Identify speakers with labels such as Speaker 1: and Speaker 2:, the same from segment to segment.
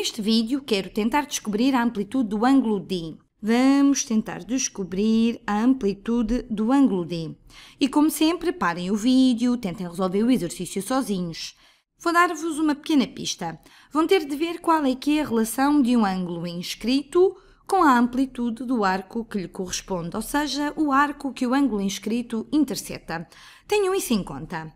Speaker 1: Neste vídeo quero tentar descobrir a amplitude do ângulo D. Vamos tentar descobrir a amplitude do ângulo D. E como sempre, parem o vídeo, tentem resolver o exercício sozinhos. Vou dar-vos uma pequena pista. Vão ter de ver qual é que é a relação de um ângulo inscrito com a amplitude do arco que lhe corresponde, ou seja, o arco que o ângulo inscrito intercepta. Tenham isso em conta.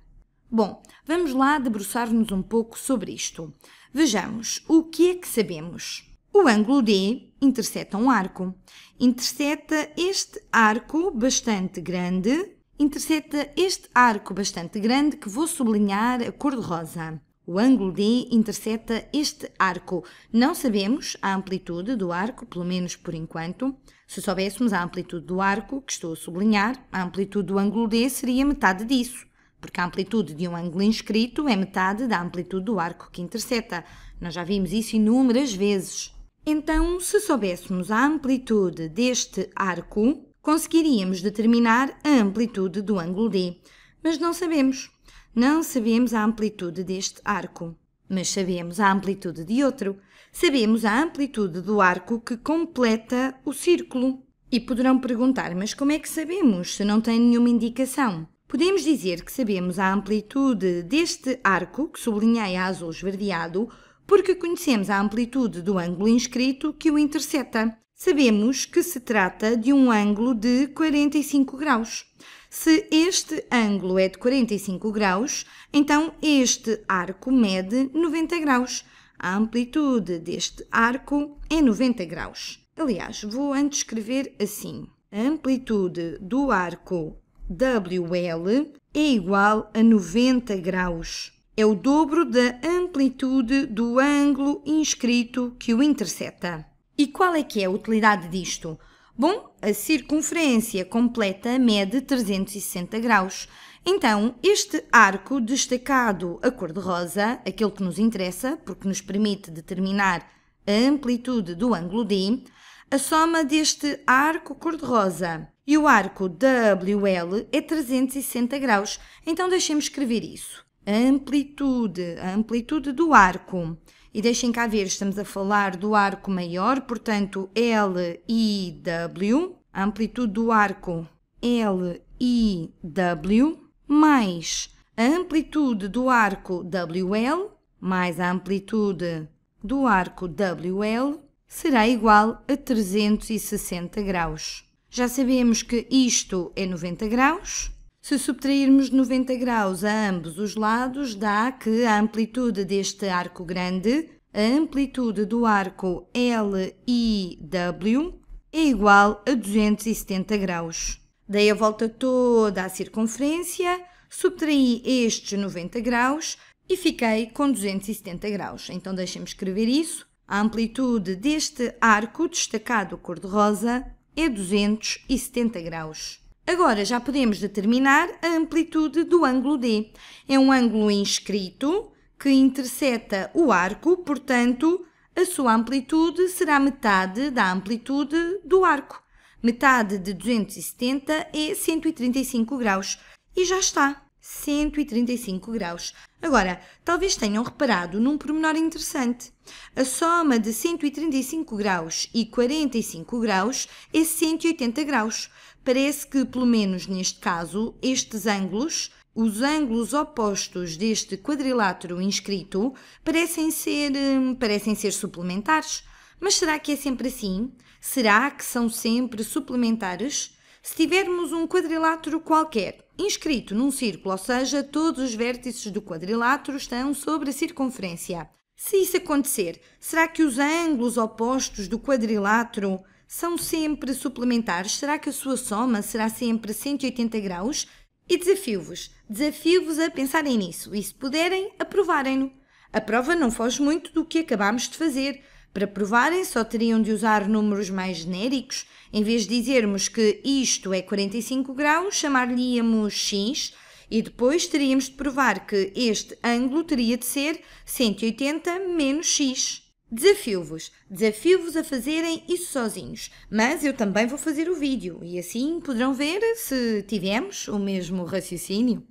Speaker 1: Bom, vamos lá debruçar-nos um pouco sobre isto. Vejamos o que é que sabemos. O ângulo D interseta um arco. Interseta este arco bastante grande, interseta este arco bastante grande que vou sublinhar a cor de rosa. O ângulo D interseta este arco. Não sabemos a amplitude do arco, pelo menos por enquanto. Se soubéssemos a amplitude do arco, que estou a sublinhar, a amplitude do ângulo D seria metade disso porque a amplitude de um ângulo inscrito é metade da amplitude do arco que intercepta. Nós já vimos isso inúmeras vezes. Então, se soubéssemos a amplitude deste arco, conseguiríamos determinar a amplitude do ângulo D. Mas não sabemos. Não sabemos a amplitude deste arco. Mas sabemos a amplitude de outro. Sabemos a amplitude do arco que completa o círculo. E poderão perguntar, mas como é que sabemos se não tem nenhuma indicação? Podemos dizer que sabemos a amplitude deste arco, que sublinhei a azul esverdeado, porque conhecemos a amplitude do ângulo inscrito que o intercepta. Sabemos que se trata de um ângulo de 45 graus. Se este ângulo é de 45 graus, então este arco mede 90 graus. A amplitude deste arco é 90 graus. Aliás, vou antes escrever assim. A amplitude do arco WL é igual a 90 graus. É o dobro da amplitude do ângulo inscrito que o intercepta. E qual é que é a utilidade disto? Bom, a circunferência completa mede 360 graus. Então, este arco destacado a cor-de-rosa, aquele que nos interessa, porque nos permite determinar a amplitude do ângulo D, a soma deste arco cor-de-rosa e o arco WL é 360 graus. Então deixem-me escrever isso. A amplitude, a amplitude do arco. E deixem cá ver, estamos a falar do arco maior, portanto L I W, a amplitude do arco L I W mais a amplitude do arco WL mais a amplitude do arco WL será igual a 360 graus. Já sabemos que isto é 90 graus. Se subtrairmos 90 graus a ambos os lados, dá que a amplitude deste arco grande, a amplitude do arco LIW, é igual a 270 graus. Dei a volta toda à circunferência, subtraí estes 90 graus e fiquei com 270 graus. Então deixem-me escrever isso. A amplitude deste arco destacado cor-de-rosa é 270 graus. Agora já podemos determinar a amplitude do ângulo D. É um ângulo inscrito que interseta o arco, portanto, a sua amplitude será metade da amplitude do arco. Metade de 270 é 135 graus. E já está. 135 graus. Agora, talvez tenham reparado num pormenor interessante. A soma de 135 graus e 45 graus é 180 graus. Parece que, pelo menos neste caso, estes ângulos, os ângulos opostos deste quadrilátero inscrito, parecem ser, hum, parecem ser suplementares. Mas será que é sempre assim? Será que são sempre suplementares? Se tivermos um quadrilátero qualquer, inscrito num círculo, ou seja, todos os vértices do quadrilátero estão sobre a circunferência. Se isso acontecer, será que os ângulos opostos do quadrilátero são sempre suplementares? Será que a sua soma será sempre 180 graus? E desafio-vos, desafio-vos a pensarem nisso e, se puderem, aprovarem-no. A prova não foge muito do que acabámos de fazer, para provarem, só teriam de usar números mais genéricos. Em vez de dizermos que isto é 45 graus, chamar-lhe-íamos x e depois teríamos de provar que este ângulo teria de ser 180 menos x. Desafio-vos. Desafio-vos a fazerem isso sozinhos. Mas eu também vou fazer o vídeo e assim poderão ver se tivemos o mesmo raciocínio.